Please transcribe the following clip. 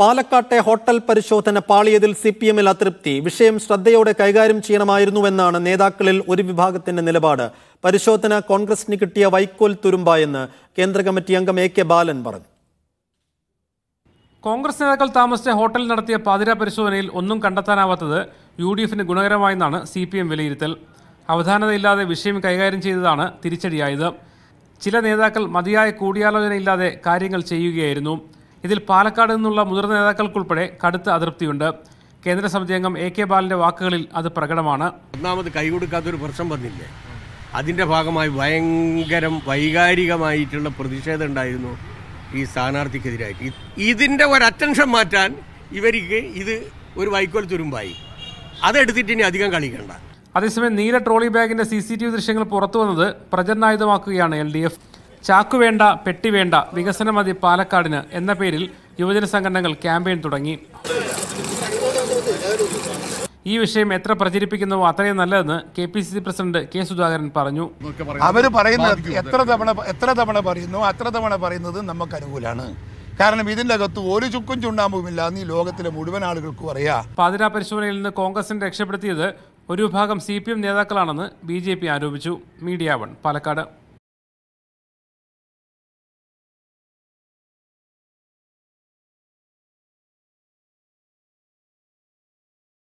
പാലക്കാട്ടെ ഹോട്ടൽ പരിശോധന പാളിയതിൽ C P എമ്മിൽ അതൃപ്തി വിഷയം ശ്രദ്ധയോടെ കൈകാര്യം ചെയ്യണമായിരുന്നുവെന്നാണ് നേതാക്കളിൽ ഒരു വിഭാഗത്തിന്റെ നിലപാട് പരിശോധന കോൺഗ്രസിന് കിട്ടിയ വൈക്കോൽ തുരുമ്പായെന്ന് കേന്ദ്ര കമ്മിറ്റി അംഗം എ കെ ബാലൻ പറഞ്ഞു കോൺഗ്രസ് നേതാക്കൾ താമസിച്ച ഹോട്ടലിൽ നടത്തിയ പാതിര പരിശോധനയിൽ ഒന്നും കണ്ടെത്താനാവാത്തത് യു ഡി എഫിന് ഗുണകരമായെന്നാണ് സി പി എം വിലയിരുത്തൽ അവധാനതയില്ലാതെ വിഷയം കൈകാര്യം ചെയ്തതാണ് തിരിച്ചടിയായത് ചില നേതാക്കൾ മതിയായ കൂടിയാലോചനയില്ലാതെ കാര്യങ്ങൾ ചെയ്യുകയായിരുന്നു ഇതിൽ പാലക്കാട് നിന്നുള്ള മുതിർന്ന നേതാക്കൾക്കുൾപ്പെടെ കടുത്ത അതൃപ്തിയുണ്ട് കേന്ദ്ര സമിതി അംഗം എ കെ ബാലന്റെ വാക്കുകളിൽ അത് പ്രകടമാണ് ഒന്നാമത് കൈകൊടുക്കാത്തൊരു പ്രശ്നം വന്നില്ലേ അതിൻ്റെ ഭാഗമായി ഭയങ്കരം വൈകാരികമായിട്ടുള്ള പ്രതിഷേധം ഉണ്ടായിരുന്നു ഈ സ്ഥാനാർത്ഥിക്കെതിരായിട്ട് ഇതിൻ്റെ ഒരു അറ്റൻഷൻ മാറ്റാൻ ഇവർക്ക് ഇത് ഒരു വൈക്കോൽ തുരുമ്പായി അതെടുത്തിട്ട് ഇനി അധികം കളിക്കണ്ട അതേസമയം നീല ട്രോളി ബാഗിന്റെ സി സി ടി വി ദൃശ്യങ്ങൾ പുറത്തു വന്നത് പ്രചരണായുധമാക്കുകയാണ് എൽ ഡി എഫ് ചാക്കുവേണ്ട പെട്ടി വേണ്ട വികസനം മതി പാലക്കാടിന് എന്ന പേരിൽ യുവജന സംഘടനകൾ ക്യാമ്പയിൻ തുടങ്ങി ഈ വിഷയം എത്ര പ്രചരിപ്പിക്കുന്നുവോ അത്രയും നല്ലതെന്ന് K P C C president K Sudhakaran പറഞ്ഞു അവർ പറയുന്നത് എത്ര തവണ എത്ര തവണ പറയുന്നു അത്ര തവണ പറയുന്നത് നമുക്ക് അനുകൂലമാണ് കാരണം ഇതിൻ്റെ അകത്ത് ഒരു ചുക്കും ചുണ്ടാമ്പുമില്ല എന്ന് ഈ ലോകത്തിലെ മുഴുവൻ ആളുകൾക്കും അറിയാം പാതിരാ പരിശോധനയിൽ നിന്ന് കോൺഗ്രസിനെ രക്ഷപ്പെടുത്തിയത് ഒരു വിഭാഗം സി പി എം നേതാക്കളാണെന്ന് ബി ജെ പി ആരോപിച്ചു മീഡിയ വൺ പാലക്കാട്